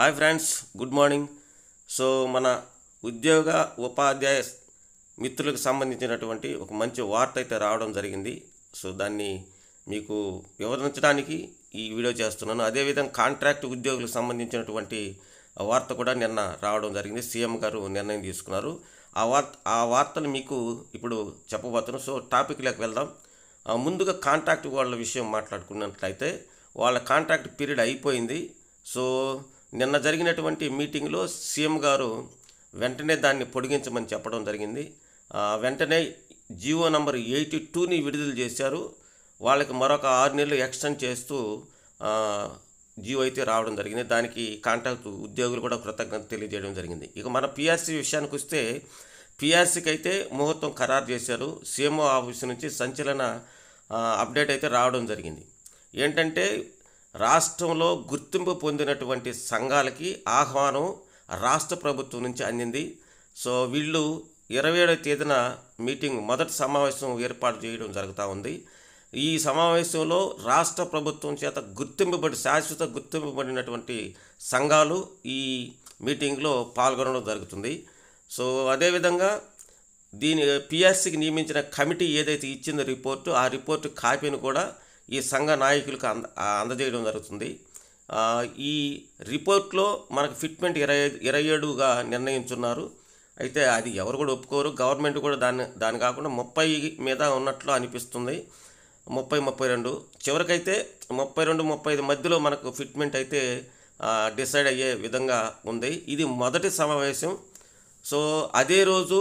hi friends good morning so మన ఉద్యోగ ఉపాధ్యాయ మిత్రులకు సంబంధించినటువంటి ఒక మంచి వార్త అయితే రావడం జరిగింది సో దాన్ని మీకు వివరించడానికి ఈ వీడియో చేస్తున్నాను అదేవిధంగా కాంట్రాక్ట్ ఉద్యోగులకు సంబంధించినటువంటి వార్త కూడా నిన్న రావడం జరిగింది సీఎం గారు నిర్ణయం తీసుకున్నారు ఆ వార్త ఆ వార్తను మీకు ఇప్పుడు చెప్పబోతున్నాను సో టాపిక్లోకి వెళ్దాం ముందుగా కాంట్రాక్ట్ వాళ్ళ విషయం మాట్లాడుకున్నట్లయితే వాళ్ళ కాంట్రాక్ట్ పీరియడ్ అయిపోయింది సో నిన్న జరిగినటువంటి మీటింగ్లో సీఎం గారు వెంటనే దాన్ని పొడిగించమని చెప్పడం జరిగింది వెంటనే జియో నంబర్ ఎయిటీ టూని విడుదల చేశారు వాళ్ళకి మరొక ఆరు నెలలు ఎక్స్టెండ్ చేస్తూ జియో అయితే రావడం జరిగింది దానికి కాంట్రాక్ట్ ఉద్యోగులు కూడా కృతజ్ఞత తెలియజేయడం జరిగింది ఇక మన పిఆర్సీ విషయానికి వస్తే పిఆర్సీకి అయితే ముహూర్తం ఖరారు చేశారు సీఎంఓ ఆఫీస్ నుంచి సంచలన అప్డేట్ అయితే రావడం జరిగింది ఏంటంటే రాష్ట్రంలో గుర్తింపు పొందినటువంటి సంఘాలకి ఆహ్వానం రాష్ట్ర ప్రభుత్వం నుంచి అందింది సో వీళ్ళు ఇరవై ఏడవ తేదీన మీటింగ్ మొదటి సమావేశం ఏర్పాటు చేయడం జరుగుతూ ఉంది ఈ సమావేశంలో రాష్ట్ర ప్రభుత్వం చేత గుర్తింపబడి శాశ్వత గుర్తింపబడినటువంటి సంఘాలు ఈ మీటింగ్లో పాల్గొనడం జరుగుతుంది సో అదేవిధంగా దీని పిఆర్సీకి నియమించిన కమిటీ ఏదైతే ఇచ్చిందో రిపోర్టు ఆ రిపోర్టు కాపీని కూడా ఈ సంఘ నాయకులకు అంద అందజేయడం జరుగుతుంది ఈ రిపోర్ట్లో మనకు ఫిట్మెంట్ ఇరవై ఇరవై ఏడుగా నిర్ణయించున్నారు అయితే అది ఎవరు కూడా ఒప్పుకోరు గవర్నమెంట్ కూడా దాన్ని దాని కాకుండా ముప్పై మీద ఉన్నట్లు అనిపిస్తుంది ముప్పై ముప్పై రెండు చివరికైతే ముప్పై రెండు ముప్పై ఐదు మధ్యలో మనకు ఫిట్మెంట్ అయితే డిసైడ్ అయ్యే విధంగా ఉంది ఇది మొదటి సమావేశం సో అదే రోజు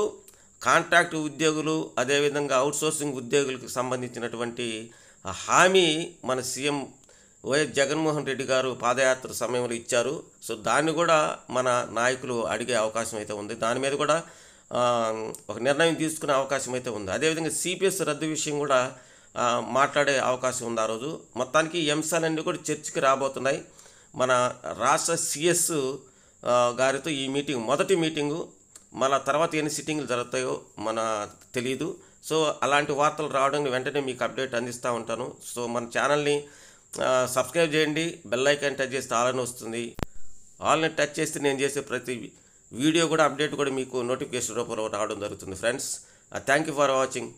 కాంట్రాక్ట్ ఉద్యోగులు అదేవిధంగా అవుట్సోర్సింగ్ ఉద్యోగులకు సంబంధించినటువంటి ఆ హామీ మన సీఎం వైఎస్ జగన్మోహన్ రెడ్డి గారు పాదయాత్ర సమయంలో ఇచ్చారు సో దాన్ని కూడా మన నాయకులు అడిగే అవకాశం అయితే ఉంది దాని మీద కూడా ఒక నిర్ణయం తీసుకునే అవకాశం అయితే ఉంది అదేవిధంగా సిపిఎస్ రద్దు విషయం కూడా మాట్లాడే అవకాశం ఉంది ఆ రోజు మొత్తానికి ఈ అంశాలన్నీ కూడా చర్చకి రాబోతున్నాయి మన రాష్ట్ర సిఎస్ గారితో ఈ మీటింగ్ మొదటి మీటింగు మన తర్వాత ఎన్ని సిట్టింగ్లు జరుగుతాయో మన తెలియదు సో అలాంటి వార్తలు రావడం వెంటనే మీకు అప్డేట్ అందిస్తూ ఉంటాను సో మన ఛానల్ని సబ్స్క్రైబ్ చేయండి బెల్ ఐకాన్ టచ్ చేస్తే ఆల్ని వస్తుంది ఆల్ని టచ్ చేస్తే నేను చేసే ప్రతి వీడియో కూడా అప్డేట్ కూడా మీకు నోటిఫికేషన్ రూపంలో రావడం జరుగుతుంది friends thank you for watching